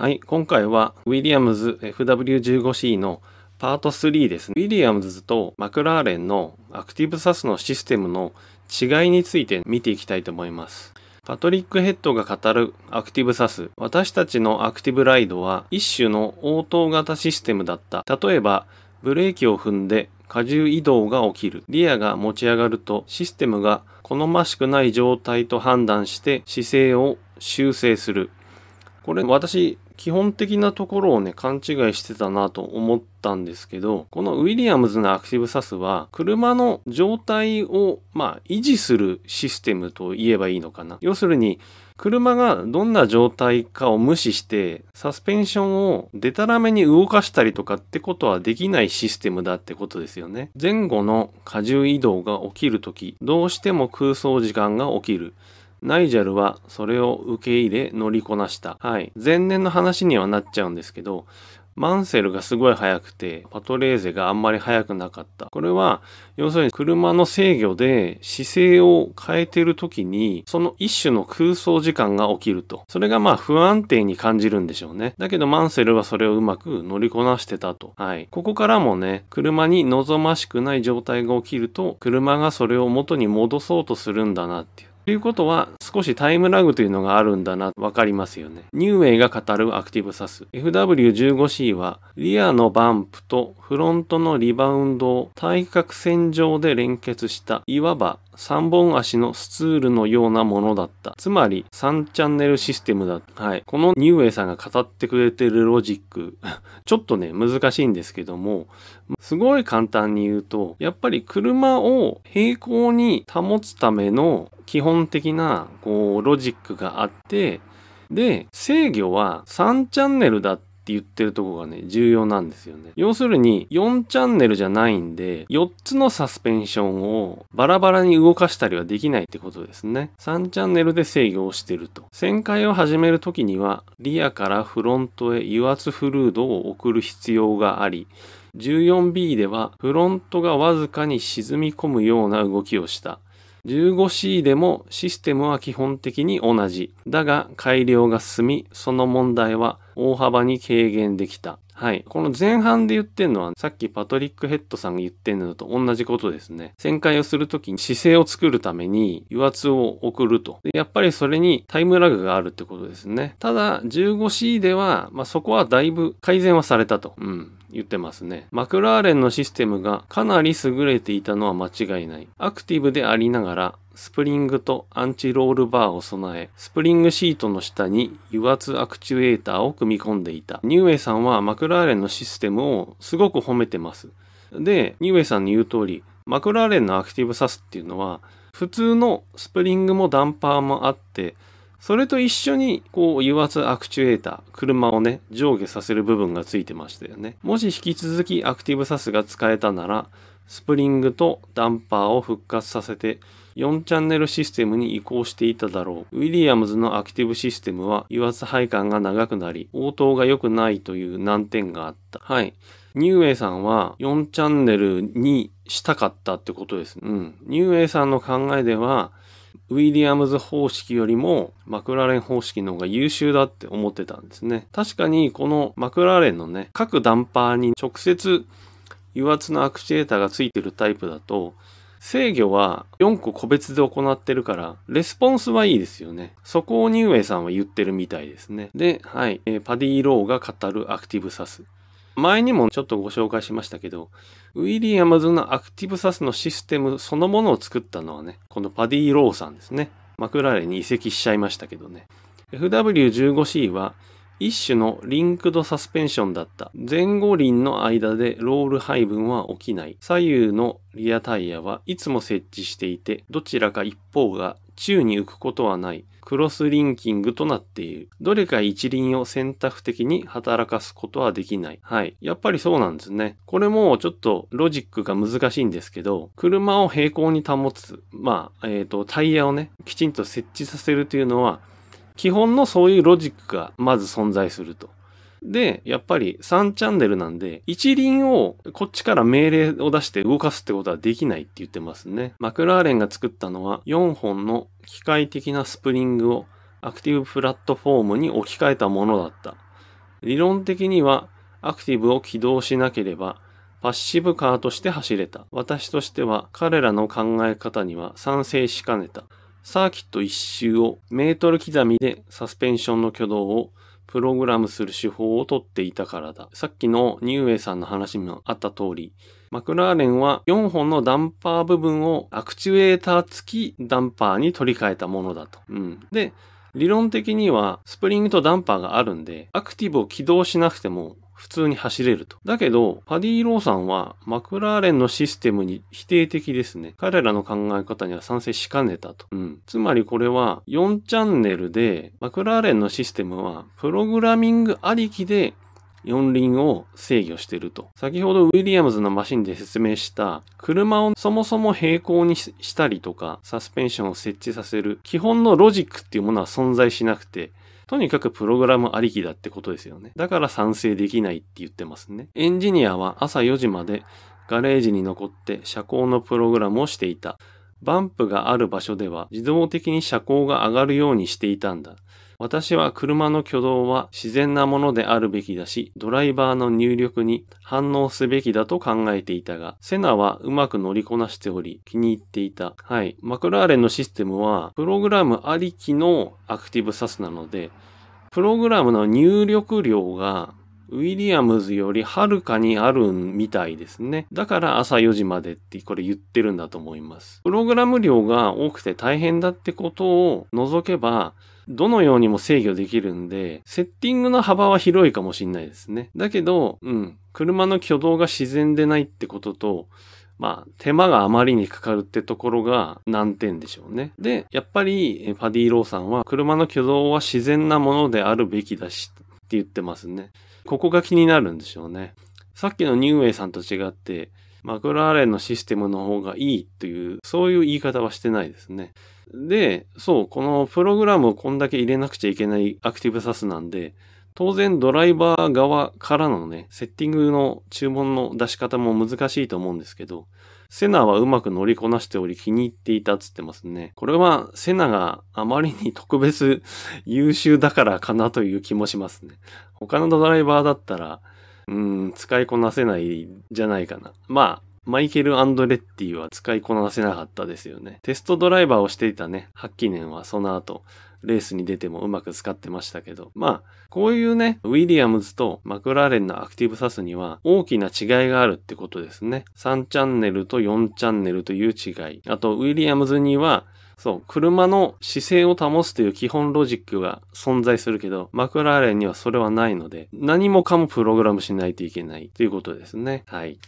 はい、今回はウィリアムズ FW15C のパート3ですね。ウィリアムズとマクラーレンのアクティブサスのシステムの違いについて見ていきたいと思います。パトリック・ヘッドが語るアクティブサス。私たちのアクティブライドは一種の応答型システムだった。例えば、ブレーキを踏んで荷重移動が起きる。リアが持ち上がるとシステムが好ましくない状態と判断して姿勢を修正する。これ私基本的なところをね、勘違いしてたなと思ったんですけど、このウィリアムズのアクティブサスは、車の状態を、まあ、維持するシステムと言えばいいのかな。要するに、車がどんな状態かを無視してサスペンションをデタラメに動かしたりとかってことはできないシステムだってことですよね前後の荷重移動が起きるときどうしても空想時間が起きるナイジャルはそれを受け入れ乗りこなした。はい。前年の話にはなっちゃうんですけど、マンセルがすごい速くて、パトレーゼがあんまり速くなかった。これは、要するに車の制御で姿勢を変えてる時に、その一種の空想時間が起きると。それがまあ不安定に感じるんでしょうね。だけどマンセルはそれをうまく乗りこなしてたと。はい。ここからもね、車に望ましくない状態が起きると、車がそれを元に戻そうとするんだなっていう。ということは、少しタイムラグというのがあるんだな、わかりますよね。ニューウェイが語るアクティブサス。FW15C は、リアのバンプとフロントのリバウンドを対角線上で連結した、いわば3本足のスツールのようなものだった。つまり3チャンネルシステムだはい。このニューウェイさんが語ってくれてるロジック、ちょっとね、難しいんですけども、すごい簡単に言うと、やっぱり車を平行に保つための基本的な、こう、ロジックがあって、で、制御は3チャンネルだったって言ってるとこがね、重要なんですよね。要するに、4チャンネルじゃないんで、4つのサスペンションをバラバラに動かしたりはできないってことですね。3チャンネルで制御をしてると。旋回を始めるときには、リアからフロントへ油圧フルードを送る必要があり、14B ではフロントがわずかに沈み込むような動きをした。15C でもシステムは基本的に同じ。だが改良が進み、その問題は大幅に軽減できた。はい。この前半で言ってんのは、さっきパトリック・ヘッドさんが言ってんのと同じことですね。旋回をするときに姿勢を作るために油圧を送ると。やっぱりそれにタイムラグがあるってことですね。ただ、15C では、まあ、そこはだいぶ改善はされたと。うん。言ってますね。マクラーレンのシステムがかなり優れていたのは間違いない。アクティブでありながら、スプリングとアンチロールバーを備え、スプリングシートの下に油圧アクチュエーターを組み込んでいた。ニューウェイさんはマクラーレンのシステムをすごく褒めてます。で、ニューウェイさんの言う通り、マクラーレンのアクティブサスっていうのは、普通のスプリングもダンパーもあって、それと一緒に、こう、油圧アクチュエーター、車をね、上下させる部分がついてましたよね。もし引き続きアクティブサスが使えたなら、スプリングとダンパーを復活させて、4チャンネルシステムに移行していただろう。ウィリアムズのアクティブシステムは油圧配管が長くなり、応答が良くないという難点があった。はい。ニューウェイさんは4チャンネルにしたかったってことです。うん。ニューウェイさんの考えでは、ウィリアムズ方式よりもマクラーレン方式の方が優秀だって思ってたんですね。確かにこのマクラーレンのね、各ダンパーに直接油圧のアクチュエーターがついてるタイプだと、制御は4個個別で行ってるから、レスポンスはいいですよね。そこをニューウェイさんは言ってるみたいですね。で、はい、えー、パディ・ローが語るアクティブサス。前にもちょっとご紹介しましたけど、ウィリアムズのアクティブサスのシステムそのものを作ったのはね、このパディ・ローさんですね。マクラーレンに移籍しちゃいましたけどね。FW15C は一種のリンクドサスペンションだった前後輪の間でロール配分は起きない左右のリアタイヤはいつも設置していてどちらか一方が宙に浮くことはないクロスリンキングとなっている。どれか一輪を選択的に働かすことはできない。はい。やっぱりそうなんですね。これもちょっとロジックが難しいんですけど、車を平行に保つ。まあ、えっ、ー、と、タイヤをね、きちんと設置させるというのは、基本のそういうロジックがまず存在すると。で、やっぱり3チャンネルなんで、一輪をこっちから命令を出して動かすってことはできないって言ってますね。マクラーレンが作ったのは4本の機械的なスプリングをアクティブプラットフォームに置き換えたものだった。理論的にはアクティブを起動しなければパッシブカーとして走れた。私としては彼らの考え方には賛成しかねた。サーキット1周をメートル刻みでサスペンションの挙動をプログラムする手法をとっていたからだ。さっきのニューウェイさんの話にもあった通り、マクラーレンは4本のダンパー部分をアクチュエーター付きダンパーに取り替えたものだと。うん。で、理論的にはスプリングとダンパーがあるんで、アクティブを起動しなくても普通に走れると。だけど、パディ・ローさんはマクラーレンのシステムに否定的ですね。彼らの考え方には賛成しかねたと。うん。つまりこれは4チャンネルで、マクラーレンのシステムはプログラミングありきで四輪を制御していると。先ほどウィリアムズのマシンで説明した、車をそもそも平行にしたりとか、サスペンションを設置させる基本のロジックっていうものは存在しなくて、とにかくプログラムありきだってことですよね。だから賛成できないって言ってますね。エンジニアは朝4時までガレージに残って車高のプログラムをしていた。バンプがある場所では自動的に車高が上がるようにしていたんだ。私は車の挙動は自然なものであるべきだし、ドライバーの入力に反応すべきだと考えていたが、セナはうまく乗りこなしており、気に入っていた。はい。マクラーレンのシステムは、プログラムありきのアクティブサスなので、プログラムの入力量がウィリアムズよりはるかにあるみたいですね。だから朝4時までってこれ言ってるんだと思います。プログラム量が多くて大変だってことを除けば、どのようにも制御できるんで、セッティングの幅は広いかもしんないですね。だけど、うん、車の挙動が自然でないってことと、まあ、手間があまりにかかるってところが難点でしょうね。で、やっぱり、パディ・ローさんは、車の挙動は自然なものであるべきだし、って言ってますね。ここが気になるんでしょうね。さっきのニューウェイさんと違って、マクラーレンのシステムの方がいいという、そういう言い方はしてないですね。で、そう、このプログラムをこんだけ入れなくちゃいけないアクティブサスなんで、当然ドライバー側からのね、セッティングの注文の出し方も難しいと思うんですけど、セナはうまく乗りこなしており気に入っていたっつってますね。これはセナがあまりに特別優秀だからかなという気もしますね。他のドライバーだったら、うん、使いこなせないじゃないかな。まあ、マイケル・アンドレッティは使いこなせなかったですよね。テストドライバーをしていたね、ハッキネンはその後、レースに出てもうまく使ってましたけど、まあ、こういうね、ウィリアムズとマクラーレンのアクティブサスには大きな違いがあるってことですね。3チャンネルと4チャンネルという違い。あと、ウィリアムズには、そう、車の姿勢を保つという基本ロジックが存在するけど、マクラーレンにはそれはないので、何もかもプログラムしないといけないということですね。はい。